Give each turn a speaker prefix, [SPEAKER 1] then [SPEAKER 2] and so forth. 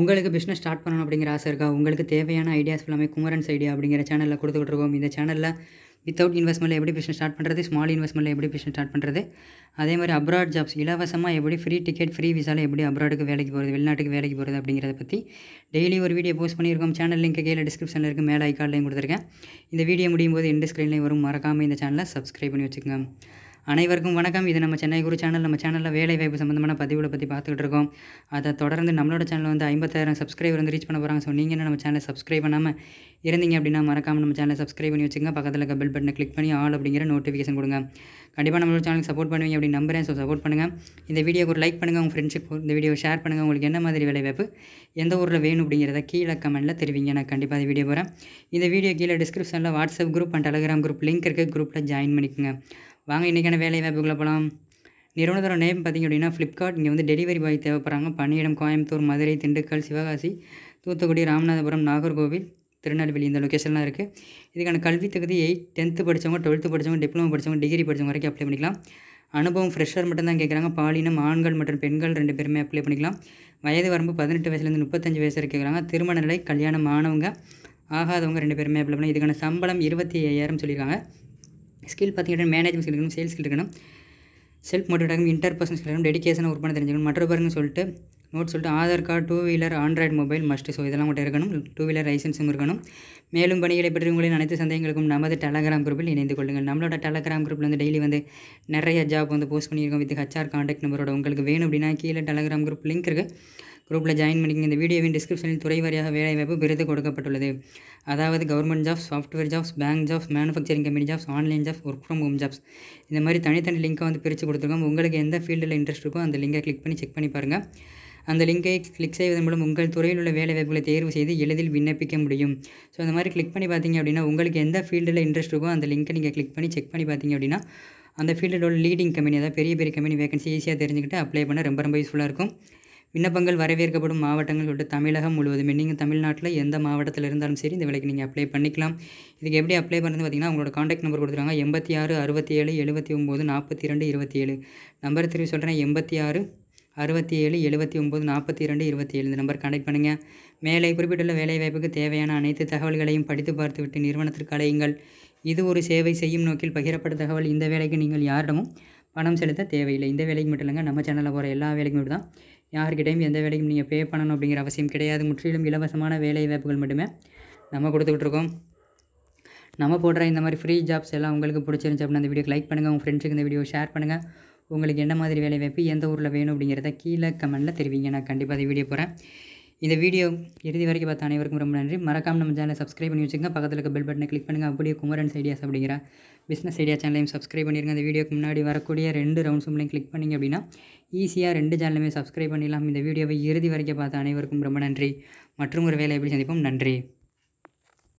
[SPEAKER 1] உங்களுக்கு business start பண்ணணும் அப்படிங்கிற ஆசை இருக்கா உங்களுக்கு தேவையான ஐடியாஸ் எல்லாமே குமரன்ஸ் ஐடியா அப்படிங்கிற சேனலில் கொடுத்துக்கிட்டு இந்த சேனலில் வித்தவுட் இன்வெஸ்ட்மெண்ட்டில் எப்படி பிஸ்னஸ் ஸ்டார்ட் பண்ணுறது ஸ்மால் இன்வெஸ்ட்மெண்ட்டில் எப்படி பிஸ்னஸ் ஸ்டார்ட் பண்ணுறது அதே மாதிரி அப்ராட் ஜாப்ஸ் இலவசமாக எப்படி ஃப்ரீ டிக்கெட் ஃப்ரீ விசாவில் எப்படி அப்ராடுக்கு வேலைக்கு போகிறது வெளிநாட்டுக்கு வேலைக்கு போகிறது அப்படிங்கிறத பற்றி டெய்லி ஒரு வீடியோ போஸ்ட் பண்ணியிருக்கோம் சேனல் லிங்க் கீழே டிஸ்கிரிப்ஷனில் இருக்குது மேலே ஐக்கார்ட்லையும் கொடுத்துருக்கேன் இந்த வீடியோ முடியும் போது எந்த ஸ்க்ரீன்லேயும் வரும் மறக்காமல் இந்த சேனலை சப்ஸ்கிரைப் பண்ணி வச்சுக்கோங்க அனைவருக்கும் வணக்கம் இது நம்ம சென்னை குரு சேனல் நம்ம சேனலில் வேலைவாய்ப்பு சம்மந்தமான பதிவுகளை பற்றி பார்த்துக்கிட்டு இருக்கோம் அதை தொடர்ந்து நம்மளோட சேனல் வந்து ஐம்பத்தாயிரம் சப்ஸ்கிரைபர் வந்து ரீச் பண்ண போகிறாங்க ஸோ நீங்கள் நம்ம சேனலை சப்ஸ்கிரைப் பண்ணாமல் இருந்தீங்க அப்படின்னா மறக்காமல் நம்ம சேனலை சப்ஸ்கிரைப் பண்ணி வச்சுங்க பக்கத்தில் இருக்க பெல் பட்டனை கிளிக் பண்ணி ஆல் அப்படிங்கிற நோட்டிஃபிகேஷன் கொடுங்க கண்டிப்பாக நம்மளோட சேனலுக்கு சப்போர்ட் பண்ணுவீங்க அப்படின்னு நம்புறேன் ஸோ சப்போர்ட் பண்ணுங்கள் இந்த வீடியோ ஒரு லைக் பண்ணுங்கள் உங்கள் ஃப்ரெண்ட்ஷிப் இந்த வீடியோ ஷேர் பண்ணுங்கள் உங்களுக்கு என்ன மாதிரி வேலைவாய்ப்பு எந்த ஊரில் வேணும் அப்படிங்கிறத கீழே கமெண்ட்டில் தெரிவிங்க நான் கண்டிப்பாக இந்த வீடியோ போகிறேன் இந்த வீடியோ கீழே டிஸ்கிரிப்ஷனில் WhatsApp group and Telegram group link இருக்குது குரூப்பில் ஜாயின் பண்ணிக்கோங்க வாங்க இன்றைக்கான வேலை வாய்ப்புகளை போகலாம் நிறுவனத்தோட நேம் பார்த்திங்க அப்படின்னா ஃப்ளிப்கார்ட் இங்கே வந்து டெலிவரி பாய் தேவைப்படுறாங்க பணியிடம் கோயம்புத்தூர் மதுரை திண்டுக்கல் சிவகாசி தூத்துக்குடி ராமநாதபுரம் நாகர்கோவில் திருநெல்வேலி இந்த லொக்கேஷன்லாம் இருக்குது இதுக்கான கல்வி தகுதி எயிட் டென்த்து படித்தவங்க டுவெல்த்து படித்தவங்க டிப்ளமோ படித்தவங்க டிகிரி படித்தவங்க வரைக்கும் அப்ளை பண்ணிக்கலாம் அனுபவம் ஃப்ரெஷர் மட்டும்தான் கேட்குறாங்க பாலினம் ஆண்கள் மற்றும் பெண்கள் ரெண்டு பேருமே அப்ளை பண்ணிக்கலாம் வயது வரம்பு பதினெட்டு வயசுலேருந்து முப்பத்தஞ்சு வயசு வரைக்கும் கேட்குறாங்க திருமண நிலை கல்யாணம் ஆனவங்க ஆகாதவங்க ரெண்டு பேருமே அப்ளை பண்ணி இதுக்கான சம்பளம் இருபத்தி ஐயாயிரம் சொல்லியிருக்காங்க ஸ்கில் பார்த்தீங்கன்னா மேனேஜ்மெண்ட் ஸ்கில் இருக்கணும் சேல்ஸ் ஸ்கில் இருக்கணும் self motivate inter person skill dedication டெடிக்கேஷனாக ஒர்க் பண்ண தெரிஞ்சுக்கணும் மற்ற பாருங்க சொல்லிட்டு நோட் சொல்லிட்டு Aadhaar card two wheeler android mobile must so இதெல்லாம் மட்டும் இருக்கணும் டூ வீலர் லைசன்ஸும் இருக்கணும் மேலும் பணிகளை பற்றி உங்களின் அனைத்து சந்தேகங்களுக்கும் நமது டெலகிராம் குரூப்பில் இணைந்து கொள்ளுங்கள் நம்மளோட டெலகிராம் குரூப்பில் வந்து டெய்லி வந்து நிறைய ஜாப் வந்து போஸ்ட் பண்ணியிருக்கோம் வித் ஹச்ஆர் காண்டாக்ட் நம்பரோட உங்களுக்கு வேணும் அப்படின்னா கீழே டெலகிராம் குரூப் லிங்க் இருக்குது குரூப்பில் ஜாயின் பண்ணிக்கிங்க இந்த வீடியோவின் டிஸ்கிரிப்ஷனில் துறை வாரியாக வேலைவாய்ப்பு பிரித்து கொடுக்கப்பட்டுள்ளது அதாவது government jobs software jobs bank jobs manufacturing company jobs online jobs work from home jobs இந்த மாதிரி தனித்தனி லிங்க்கை வந்து பிரித்து கொடுத்துருக்கோம் உங்களுக்கு எந்த ஃபீல்டில் இன்ட்ரெஸ்ட் இருக்கோ அந்த லிங்கை கிளிக் பண்ணி செக் பண்ணி பாருங்கள் அந்த லிங்கை கிளிக் செய்வதன் மூலம் உங்கள் துறையில் உள்ள வேலை வாய்ப்புகளை தேர்வு செய்து எளிதில் விண்ணப்பிக்க முடியும் ஸோ அந்த மாதிரி கிளிக் பண்ணி பார்த்தீங்க அப்படின்னா உங்களுக்கு எந்த ஃபீல்டில் இன்ட்ரெஸ்ட் இருக்கோ அந்த லிங்கை நீங்கள் கிளிக் பண்ணி செக் பண்ணி பார்த்தீங்க அப்படின்னா அந்த ஃபீல்டோட லீடிங் கம்பெனி அதாவது பெரிய பெரிய கம்பெனி வேகன்சி ஈஸியாக தெரிஞ்சுக்கிட்டு அப்ளை பண்ண ரொம்ப ரொம்ப யூஸ்ஃபுல்லாக இருக்கும் விண்ணப்பங்கள் வரவேற்கப்படும் மாவட்டங்கள் சொல்லிட்டு தமிழகம் முழுவதுமே நீங்கள் தமிழ்நாட்டில் எந்த மாவட்டத்தில் இருந்தாலும் சரி இந்த வேலைக்கு நீங்கள் அப்ளை பண்ணிக்கலாம் இதுக்கு எப்படி அப்ளை பண்ணுறது பார்த்திங்கன்னா உங்களோட காண்டாக்ட் நம்பர் கொடுத்துருக்காங்க எண்பத்தி ஆறு அறுபத்தி ஏழு எழுபத்தி ஒம்பது நாற்பத்தி ரெண்டு இருபத்தி ஏழு நம்பர் திரும்பி சொல்கிறேன் எண்பத்தி ஆறு அறுபத்தி ஏழு எழுபத்தி ஒம்பது நாற்பத்தி ரெண்டு இருபத்தி ஏழு இந்த நம்பர் கான்டெக்ட் பண்ணுங்கள் மேலே குறிப்பிட்டுள்ள வேலைவாய்ப்புக்கு தேவையான அனைத்து தகவல்களையும் படித்து பார்த்துவிட்டு நிறுவனத்திற்கு அலையுங்கள் இது ஒரு சேவை செய்யும் நோக்கில் பகிரப்பட்ட தகவல் இந்த வேலைக்கு நீங்கள் யாரிடமும் பணம் செலுத்த தேவையில்லை இந்த வேலைக்கு மட்டும் இல்லைங்க நம்ம சேனலில் போகிற எல்லா வேலைக்கும் மட்டும் தான் யார்கிட்டையும் எந்த வேலைக்கும் நீங்கள் பே பண்ணணும் அப்படிங்கிற அவசியம் கிடையாது முற்றிலும் இலவசமான வேலை வாய்ப்புகள் மட்டுமே நம்ம கொடுத்துக்கிட்டு இருக்கோம் நம்ம போடுற இந்த மாதிரி ஃப்ரீ ஜாப்ஸ் எல்லாம் உங்களுக்கு பிடிச்சிருந்துச்சு அப்படின்னா அந்த வீடியோ லைக் பண்ணுங்கள் உங்கள் ஃப்ரெண்ட்ஸுக்கு இந்த வீடியோ ஷேர் பண்ணுங்கள் உங்களுக்கு என்ன மாதிரி வேலை வாய்ப்பு எந்த ஊரில் வேணும் அப்படிங்கிறத கீழே கமெண்ட்டில் தெரிவிங்க நான் கண்டிப்பாக அதை வீடியோ போகிறேன் இந்த வீடியோ இறுதி வரைக்கும் பார்த்த அனைவருக்கும் ரொம்ப நன்றி மறக்காமல் நம்ம சேனலை சப்ஸ்கிரைப் பண்ணி வச்சுங்க பக்கத்தில் இருக்க பெல் பட்டனை கிளிக் பண்ணுங்கள் அப்படியே குமரன்ஸ் ஐடியாஸ் அப்படிங்கிற பிஸ்னஸ் ஐடியா சேனலையும் சப்ஸ்கிரைப் பண்ணிடுங்க இந்த வீடியோக்கு முன்னாடி வரக்கூடிய ரெண்டு ரவுண்ட்ஸும்லையும் கிளிக் பண்ணிங்க அப்படின்னா ஈஸியாக ரெண்டு சேனலுமே சப்ஸ்கிரைப் பண்ணிடலாம் இந்த வீடியோவை இறுதி வரைக்கும் பார்த்த அனைவருக்கும் ரொம்ப நன்றி மற்றும் ஒரு வேலை எப்படி சந்திப்போம் நன்றி